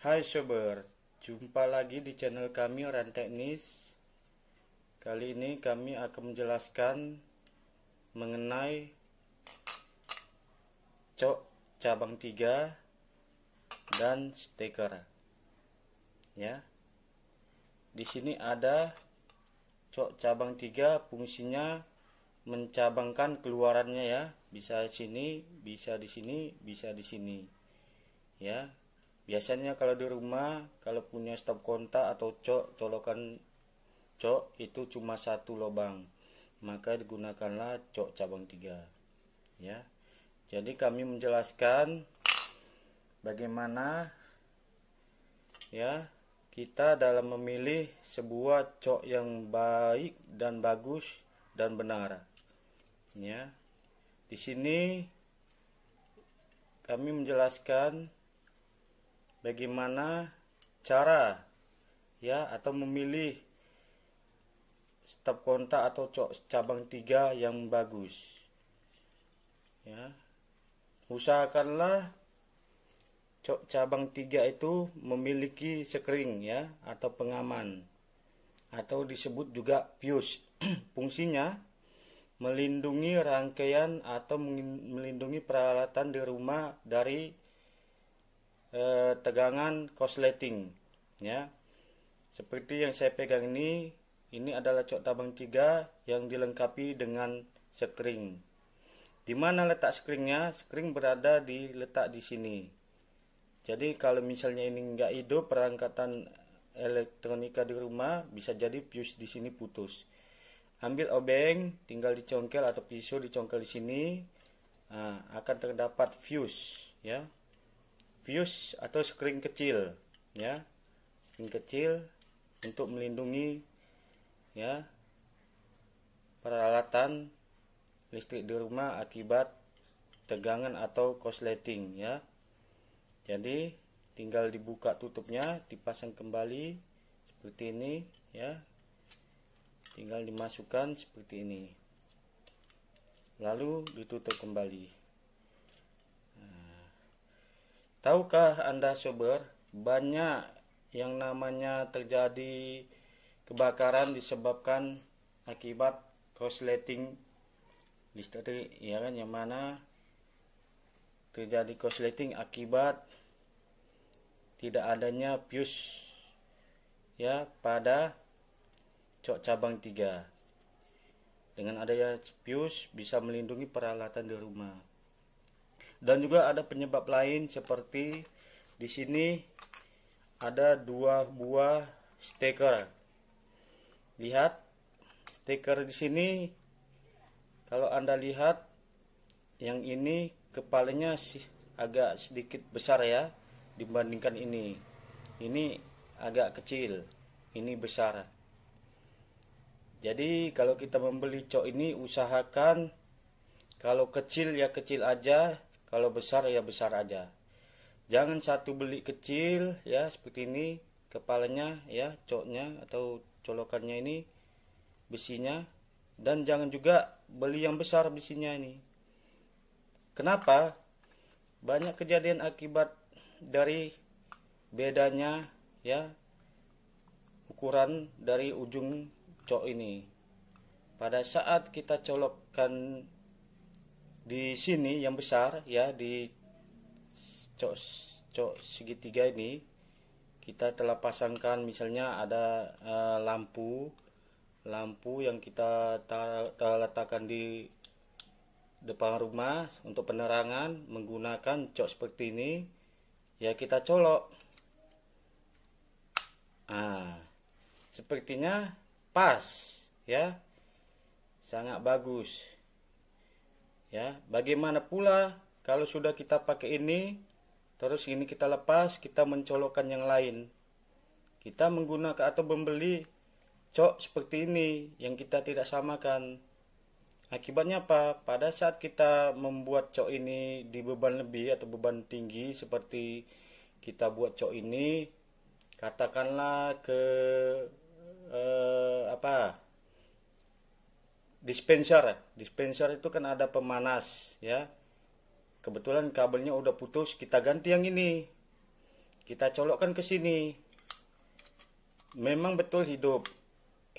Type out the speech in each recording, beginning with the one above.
Hai Sober, jumpa lagi di channel kami Ran Teknis Kali ini kami akan menjelaskan mengenai cok cabang 3 dan steker ya di sini ada cok cabang 3 fungsinya mencabangkan keluarannya ya bisa di sini bisa di sini bisa di sini ya biasanya kalau di rumah kalau punya stop kontak atau cok colokan cok itu cuma satu lubang maka digunakanlah cok cabang tiga ya jadi kami menjelaskan bagaimana ya kita dalam memilih sebuah cok yang baik dan bagus dan benar ya di sini kami menjelaskan bagaimana cara ya atau memilih stop kontak atau cabang tiga yang bagus ya usahakanlah cabang tiga itu memiliki sekring ya atau pengaman atau disebut juga pius fungsinya melindungi rangkaian atau melindungi peralatan di rumah dari eh, tegangan korsleting ya. Seperti yang saya pegang ini, ini adalah cok tabang 3 yang dilengkapi dengan sekring. Di mana letak sekringnya? Sekring berada di letak di sini. Jadi kalau misalnya ini nggak hidup perangkatan elektronika di rumah bisa jadi fuse di sini putus. Ambil obeng, tinggal dicongkel atau pisau dicongkel di sini, ah, akan terdapat fuse ya fuse atau screen kecil ya screen kecil untuk melindungi ya peralatan listrik di rumah akibat tegangan atau korsleting ya jadi tinggal dibuka tutupnya dipasang kembali seperti ini ya tinggal dimasukkan seperti ini lalu ditutup kembali Tahukah Anda sober, banyak yang namanya terjadi kebakaran disebabkan akibat korsleting listrik ya kan yang mana terjadi korsleting akibat tidak adanya fuse ya pada cok cabang 3 dengan adanya fuse bisa melindungi peralatan di rumah dan juga ada penyebab lain seperti di sini ada dua buah stiker. Lihat stiker di sini kalau Anda lihat yang ini kepalanya agak sedikit besar ya dibandingkan ini. Ini agak kecil, ini besar. Jadi kalau kita membeli cok ini usahakan kalau kecil ya kecil aja kalau besar ya besar aja. Jangan satu beli kecil ya seperti ini kepalanya ya coknya atau colokannya ini besinya dan jangan juga beli yang besar besinya ini. Kenapa? Banyak kejadian akibat dari bedanya ya ukuran dari ujung cok ini. Pada saat kita colokkan di sini yang besar ya di cok cok segitiga ini kita telah pasangkan misalnya ada uh, lampu lampu yang kita letakkan di depan rumah untuk penerangan menggunakan cok seperti ini ya kita colok ah sepertinya pas ya sangat bagus Ya, bagaimana pula kalau sudah kita pakai ini, terus ini kita lepas, kita mencolokkan yang lain. Kita menggunakan atau membeli cok seperti ini yang kita tidak samakan. Akibatnya apa? Pada saat kita membuat cok ini di beban lebih atau beban tinggi seperti kita buat cok ini, katakanlah ke eh, apa? dispenser. Dispenser itu kan ada pemanas ya. Kebetulan kabelnya udah putus, kita ganti yang ini. Kita colokkan ke sini. Memang betul hidup.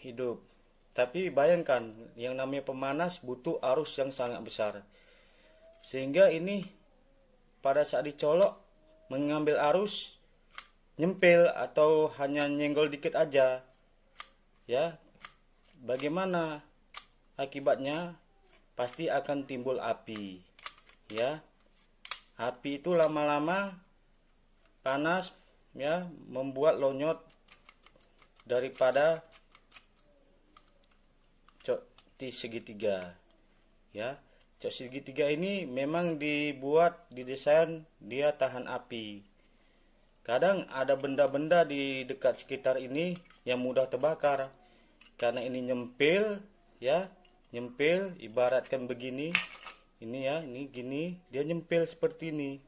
Hidup. Tapi bayangkan yang namanya pemanas butuh arus yang sangat besar. Sehingga ini pada saat dicolok mengambil arus nyempil atau hanya nyenggol dikit aja. Ya. Bagaimana akibatnya pasti akan timbul api. Ya. Api itu lama-lama panas ya membuat lonyot daripada cok di segitiga. Ya. Cok segitiga ini memang dibuat didesain dia tahan api. Kadang ada benda-benda di dekat sekitar ini yang mudah terbakar. Karena ini nyempil, ya, nyempil ibaratkan begini ini ya ini gini dia nyempil seperti ini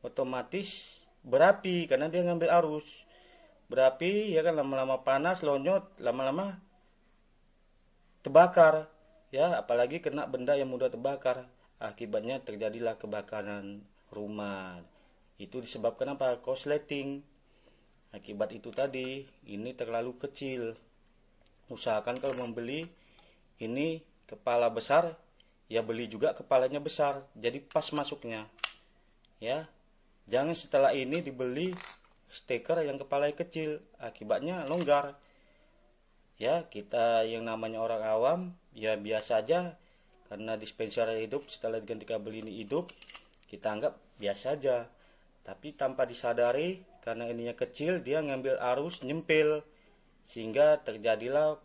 otomatis berapi karena dia ngambil arus berapi ya kan lama-lama panas lonyot lama-lama terbakar ya apalagi kena benda yang mudah terbakar akibatnya terjadilah kebakaran rumah itu disebabkan apa korsleting akibat itu tadi ini terlalu kecil usahakan kalau membeli ini kepala besar ya beli juga kepalanya besar jadi pas masuknya ya jangan setelah ini dibeli steker yang kepala kecil akibatnya longgar ya kita yang namanya orang awam ya biasa aja karena dispenser hidup setelah diganti kabel ini hidup kita anggap biasa aja tapi tanpa disadari karena ininya kecil dia ngambil arus nyempil sehingga terjadilah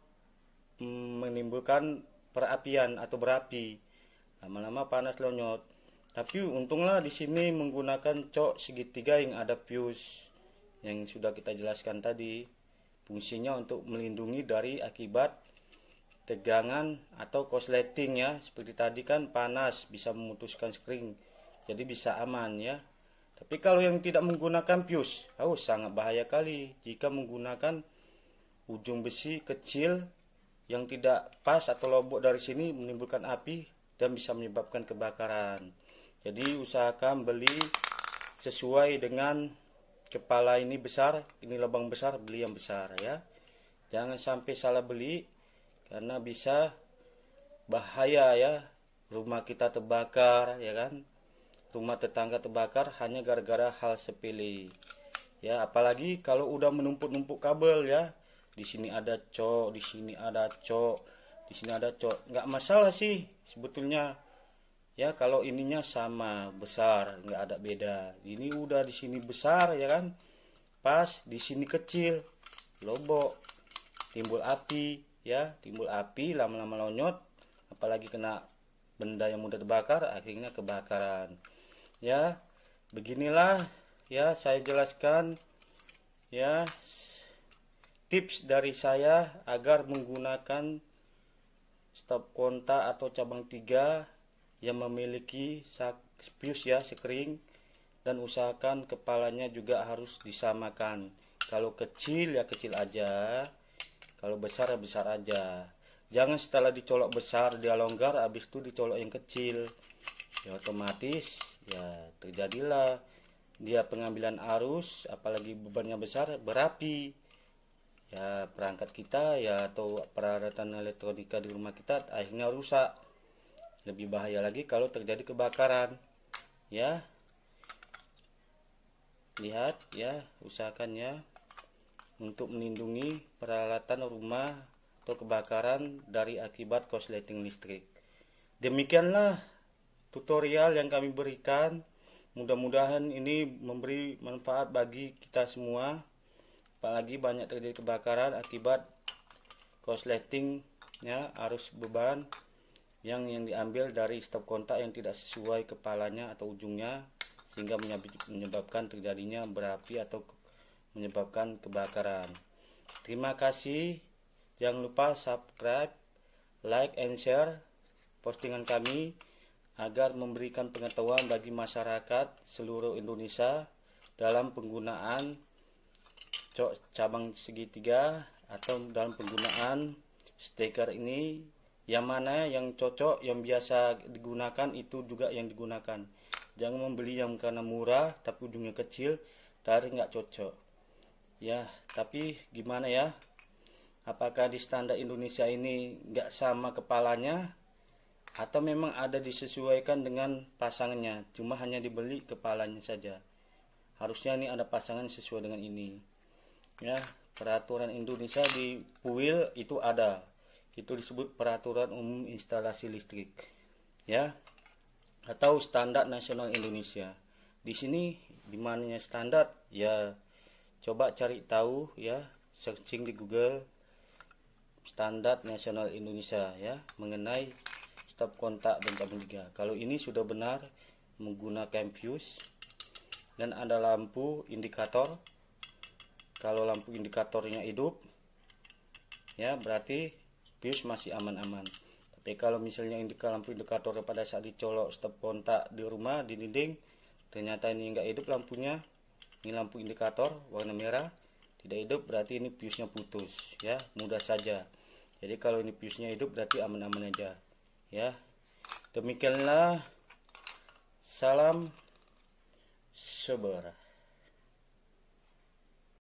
menimbulkan perapian atau berapi. Lama-lama panas lonyot Tapi untunglah di sini menggunakan cok segitiga yang ada fuse yang sudah kita jelaskan tadi. Fungsinya untuk melindungi dari akibat tegangan atau korsleting ya. Seperti tadi kan panas bisa memutuskan screen Jadi bisa aman ya. Tapi kalau yang tidak menggunakan fuse, oh sangat bahaya kali jika menggunakan ujung besi kecil yang tidak pas atau lobok dari sini menimbulkan api dan bisa menyebabkan kebakaran. Jadi usahakan beli sesuai dengan kepala ini besar, ini lubang besar, beli yang besar ya. Jangan sampai salah beli karena bisa bahaya ya. Rumah kita terbakar ya kan. Rumah tetangga terbakar hanya gara-gara hal sepele. Ya, apalagi kalau udah menumpuk-numpuk kabel ya di sini ada cok di sini ada cok di sini ada cok nggak masalah sih sebetulnya ya kalau ininya sama besar nggak ada beda ini udah di sini besar ya kan pas di sini kecil lobok timbul api ya timbul api lama-lama lonyot apalagi kena benda yang mudah terbakar akhirnya kebakaran ya beginilah ya saya jelaskan ya tips dari saya agar menggunakan stop kontak atau cabang 3 yang memiliki spius ya sekring dan usahakan kepalanya juga harus disamakan kalau kecil ya kecil aja kalau besar ya besar aja jangan setelah dicolok besar dia longgar habis itu dicolok yang kecil ya otomatis ya terjadilah dia pengambilan arus apalagi bebannya besar berapi ya perangkat kita ya atau peralatan elektronika di rumah kita akhirnya rusak lebih bahaya lagi kalau terjadi kebakaran ya lihat ya usahakan ya untuk melindungi peralatan rumah atau kebakaran dari akibat korsleting listrik demikianlah tutorial yang kami berikan mudah-mudahan ini memberi manfaat bagi kita semua apalagi banyak terjadi kebakaran akibat korsletingnya arus beban yang yang diambil dari stop kontak yang tidak sesuai kepalanya atau ujungnya sehingga menyebabkan terjadinya berapi atau menyebabkan kebakaran. Terima kasih. Jangan lupa subscribe, like and share postingan kami agar memberikan pengetahuan bagi masyarakat seluruh Indonesia dalam penggunaan cabang segitiga atau dalam penggunaan steker ini yang mana yang cocok yang biasa digunakan itu juga yang digunakan jangan membeli yang karena murah tapi ujungnya kecil tarik nggak cocok ya tapi gimana ya apakah di standar Indonesia ini nggak sama kepalanya atau memang ada disesuaikan dengan pasangannya cuma hanya dibeli kepalanya saja harusnya ini ada pasangan sesuai dengan ini ya peraturan Indonesia di PUIL itu ada itu disebut peraturan umum instalasi listrik ya atau standar nasional Indonesia di sini dimananya standar ya coba cari tahu ya searching di Google standar nasional Indonesia ya mengenai stop kontak dan tabung tiga kalau ini sudah benar menggunakan fuse dan ada lampu indikator kalau lampu indikatornya hidup ya berarti fuse masih aman-aman tapi kalau misalnya indikator lampu indikatornya pada saat dicolok step kontak di rumah di dinding ternyata ini enggak hidup lampunya ini lampu indikator warna merah tidak hidup berarti ini fuse nya putus ya mudah saja jadi kalau ini fuse nya hidup berarti aman-aman aja ya demikianlah salam seberah